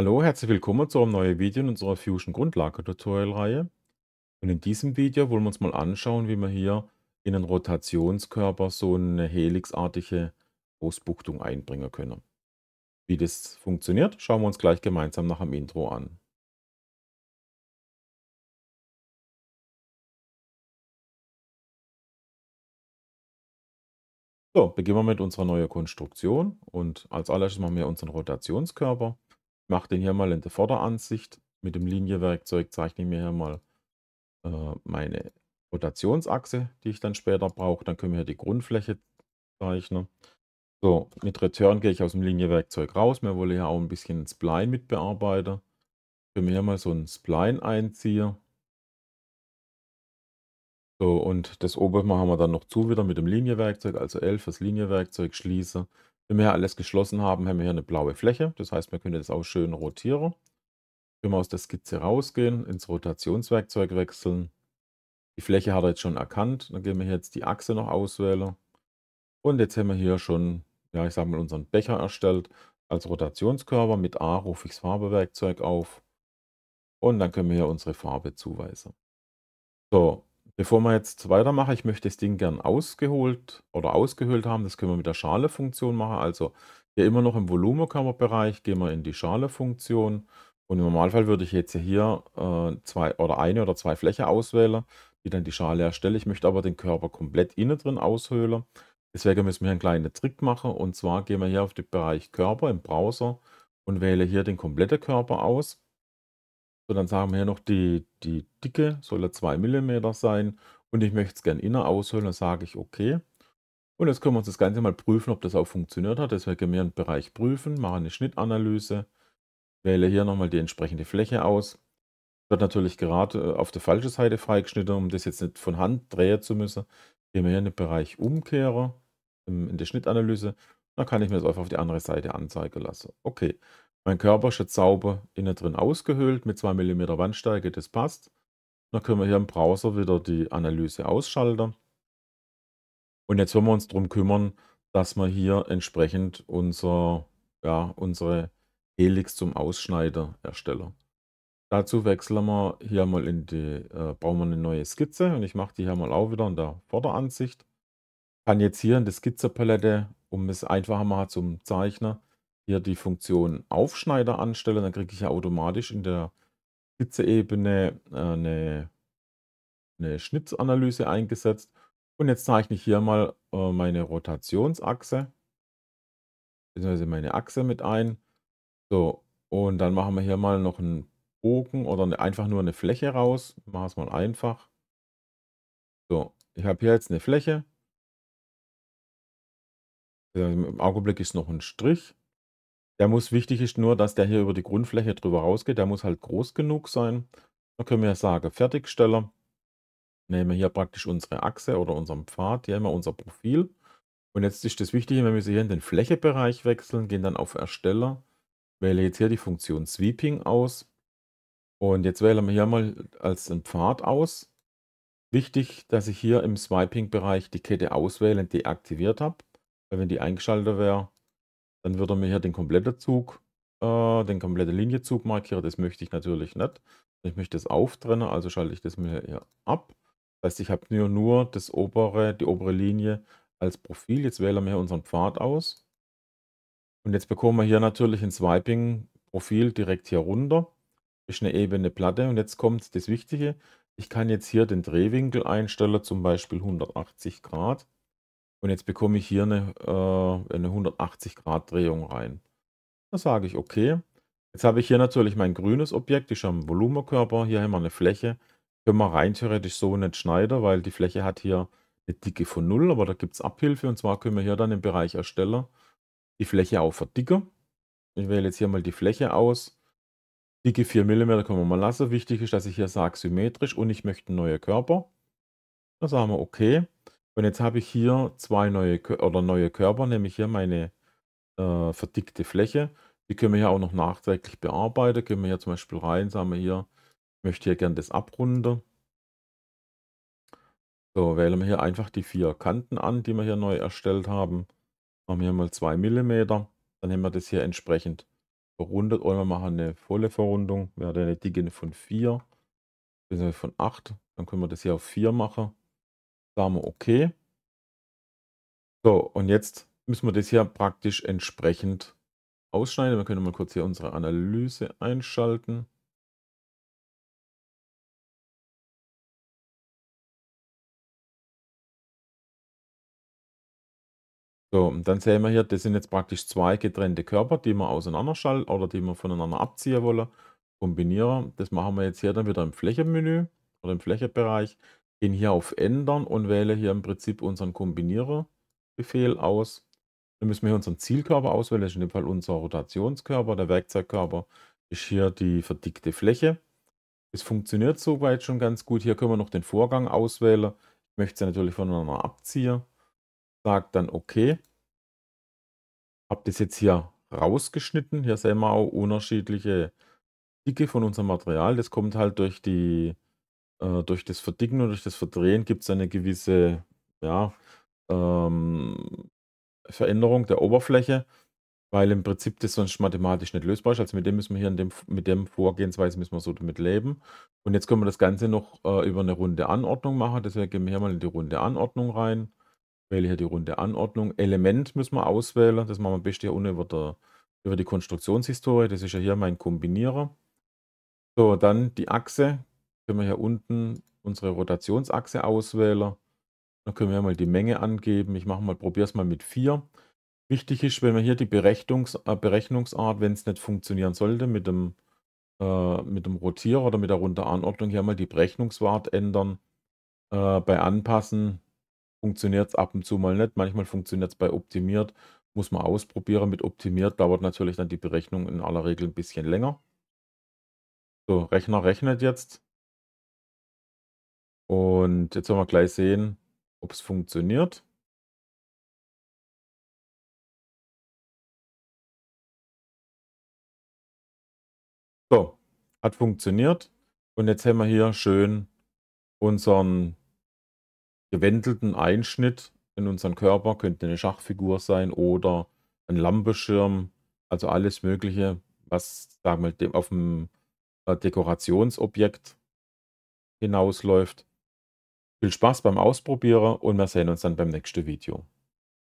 Hallo, herzlich willkommen zu einem neuen Video in unserer Fusion Grundlage Tutorial Reihe. Und in diesem Video wollen wir uns mal anschauen, wie wir hier in einen Rotationskörper so eine helixartige Ausbuchtung einbringen können. Wie das funktioniert, schauen wir uns gleich gemeinsam nach dem Intro an. So, beginnen wir mit unserer neuen Konstruktion und als allererstes machen wir unseren Rotationskörper mache den hier mal in der Vorderansicht. Mit dem Liniewerkzeug zeichne ich mir hier mal äh, meine Rotationsachse, die ich dann später brauche. Dann können wir hier die Grundfläche zeichnen. So, mit Return gehe ich aus dem Liniewerkzeug raus. Wir wollen hier auch ein bisschen ein Spline mitbearbeiten. bearbeiten. Können wir hier mal so ein Spline einziehen. So, und das obere machen wir dann noch zu wieder mit dem Liniewerkzeug, also L fürs Liniewerkzeug schließe. Wenn wir hier alles geschlossen haben, haben wir hier eine blaue Fläche. Das heißt, wir können das auch schön rotieren. Können wir aus der Skizze rausgehen, ins Rotationswerkzeug wechseln. Die Fläche hat er jetzt schon erkannt. Dann gehen wir jetzt die Achse noch auswählen. Und jetzt haben wir hier schon, ja, ich sag mal, unseren Becher erstellt als Rotationskörper. Mit A rufe ich das Farbewerkzeug auf. Und dann können wir hier unsere Farbe zuweisen. So, Bevor wir jetzt weitermachen, ich möchte das Ding gern ausgeholt oder ausgehöhlt haben. Das können wir mit der Schale-Funktion machen. Also hier immer noch im Volumenkammerbereich gehen wir in die Schale-Funktion. Und im Normalfall würde ich jetzt hier äh, zwei oder eine oder zwei Fläche auswählen, die dann die Schale erstelle. Ich möchte aber den Körper komplett innen drin aushöhlen. Deswegen müssen wir hier einen kleinen Trick machen. Und zwar gehen wir hier auf den Bereich Körper im Browser und wähle hier den kompletten Körper aus. So, dann sagen wir hier noch, die, die Dicke soll 2 mm sein und ich möchte es gerne inner aushöhlen, dann sage ich okay. Und jetzt können wir uns das Ganze mal prüfen, ob das auch funktioniert hat. Deswegen gehen wir in den Bereich prüfen, machen eine Schnittanalyse, wähle hier nochmal die entsprechende Fläche aus. Wird natürlich gerade äh, auf der falschen Seite freigeschnitten, um das jetzt nicht von Hand drehen zu müssen. Gehen wir hier in den Bereich Umkehrer, in der Schnittanalyse. Dann kann ich mir das einfach auf die andere Seite anzeigen lassen. Okay, mein Körper schaut sauber innen drin ausgehöhlt mit 2 mm Wandsteige, das passt. Dann können wir hier im Browser wieder die Analyse ausschalten. Und jetzt wollen wir uns darum kümmern, dass wir hier entsprechend unser, ja, unsere Helix zum Ausschneider erstellen. Dazu wechseln wir hier mal in die, äh, bauen wir eine neue Skizze und ich mache die hier mal auch wieder in der Vorderansicht. Kann jetzt hier in der Skizzenpalette, um es einfacher mal zum Zeichnen, hier die Funktion Aufschneider anstelle, dann kriege ich ja automatisch in der Skizzeebene äh, eine, eine Schnittanalyse eingesetzt. Und jetzt zeichne ich hier mal äh, meine Rotationsachse, beziehungsweise meine Achse mit ein. So, und dann machen wir hier mal noch einen Bogen oder einfach nur eine Fläche raus. Machen wir es mal einfach. So, ich habe hier jetzt eine Fläche. Im Augenblick ist noch ein Strich. Der muss wichtig ist nur, dass der hier über die Grundfläche drüber rausgeht. Der muss halt groß genug sein. Dann können wir sagen, Fertigsteller. Nehmen wir hier praktisch unsere Achse oder unseren Pfad. Hier haben wir unser Profil. Und jetzt ist das Wichtige, wenn wir sie hier in den Flächebereich wechseln, gehen dann auf Ersteller, wähle jetzt hier die Funktion Sweeping aus. Und jetzt wählen wir hier mal als einen Pfad aus. Wichtig, dass ich hier im Swiping-Bereich die Kette auswählen deaktiviert habe. Weil wenn die eingeschaltet wäre, dann würde er mir hier den kompletten Zug, äh, den kompletten Linienzug markieren. Das möchte ich natürlich nicht. Ich möchte das auftrennen, also schalte ich das mir hier ab. Das heißt, ich habe nur, nur das obere, die obere Linie als Profil. Jetzt wählen wir hier unseren Pfad aus. Und jetzt bekommen wir hier natürlich ein Swiping-Profil direkt hier runter. Ist eine ebene Platte. Und jetzt kommt das Wichtige. Ich kann jetzt hier den Drehwinkel einstellen, zum Beispiel 180 Grad. Und jetzt bekomme ich hier eine, äh, eine 180-Grad-Drehung rein. Da sage ich okay. Jetzt habe ich hier natürlich mein grünes Objekt, ich habe einen Volumenkörper, hier haben wir eine Fläche. Können wir rein theoretisch so nicht schneiden, weil die Fläche hat hier eine Dicke von 0, aber da gibt es Abhilfe und zwar können wir hier dann im Bereich Ersteller die Fläche auch verdicken. Ich wähle jetzt hier mal die Fläche aus. Dicke 4 mm können wir mal lassen. Wichtig ist, dass ich hier sage symmetrisch und ich möchte einen neuen Körper. Da sagen wir okay. Und jetzt habe ich hier zwei neue oder neue Körper, nämlich hier meine äh, verdickte Fläche. Die können wir ja auch noch nachträglich bearbeiten. Können wir hier zum Beispiel rein, sagen wir hier, ich möchte hier gerne das abrunden. So, wählen wir hier einfach die vier Kanten an, die wir hier neu erstellt haben. Machen wir hier mal 2 mm. Dann haben wir das hier entsprechend verrundet. Oder wir machen eine volle Verrundung. Wir haben eine Dicke von 4, von 8. Dann können wir das hier auf 4 machen. Sagen wir okay. So, und jetzt müssen wir das hier praktisch entsprechend ausschneiden. Wir können mal kurz hier unsere Analyse einschalten. So, und dann sehen wir hier, das sind jetzt praktisch zwei getrennte Körper, die wir auseinanderschalten oder die wir voneinander abziehen wollen. Kombinieren, das machen wir jetzt hier dann wieder im Flächenmenü oder im Flächenbereich. Gehen hier auf Ändern und wähle hier im Prinzip unseren Kombinierer-Befehl aus. Dann müssen wir hier unseren Zielkörper auswählen, das ist in dem Fall unser Rotationskörper. Der Werkzeugkörper ist hier die verdickte Fläche. Es funktioniert soweit schon ganz gut. Hier können wir noch den Vorgang auswählen. Ich möchte sie natürlich voneinander abziehen. Sagt dann OK. Habe das jetzt hier rausgeschnitten. Hier sehen wir auch unterschiedliche Dicke von unserem Material. Das kommt halt durch die äh, durch das Verdicken und durch das Verdrehen gibt es eine gewisse ja, ähm, Veränderung der Oberfläche, weil im Prinzip das sonst mathematisch nicht lösbar ist. Also mit dem müssen wir hier in dem, mit dem Vorgehensweise müssen wir so damit leben. Und jetzt können wir das Ganze noch äh, über eine runde Anordnung machen. Deswegen gehen wir hier mal in die runde Anordnung rein. Wähle hier die runde Anordnung. Element müssen wir auswählen. Das machen wir am besten hier unten über, der, über die Konstruktionshistorie. Das ist ja hier mein Kombinierer. So, dann die Achse können wir hier unten unsere Rotationsachse auswählen. Dann können wir mal die Menge angeben. Ich mache mal, probiere es mal mit 4. Wichtig ist, wenn wir hier die Berechnungs äh, Berechnungsart, wenn es nicht funktionieren sollte, mit dem, äh, mit dem Rotier oder mit der Runteranordnung hier mal die Berechnungswart ändern. Äh, bei Anpassen funktioniert es ab und zu mal nicht. Manchmal funktioniert es bei Optimiert. Muss man ausprobieren. Mit Optimiert dauert natürlich dann die Berechnung in aller Regel ein bisschen länger. So, Rechner rechnet jetzt. Und jetzt wollen wir gleich sehen, ob es funktioniert. So, hat funktioniert. Und jetzt haben wir hier schön unseren gewendelten Einschnitt in unseren Körper. Könnte eine Schachfigur sein oder ein Lampeschirm. Also alles Mögliche, was sagen wir, auf dem äh, Dekorationsobjekt hinausläuft. Viel Spaß beim Ausprobieren und wir sehen uns dann beim nächsten Video.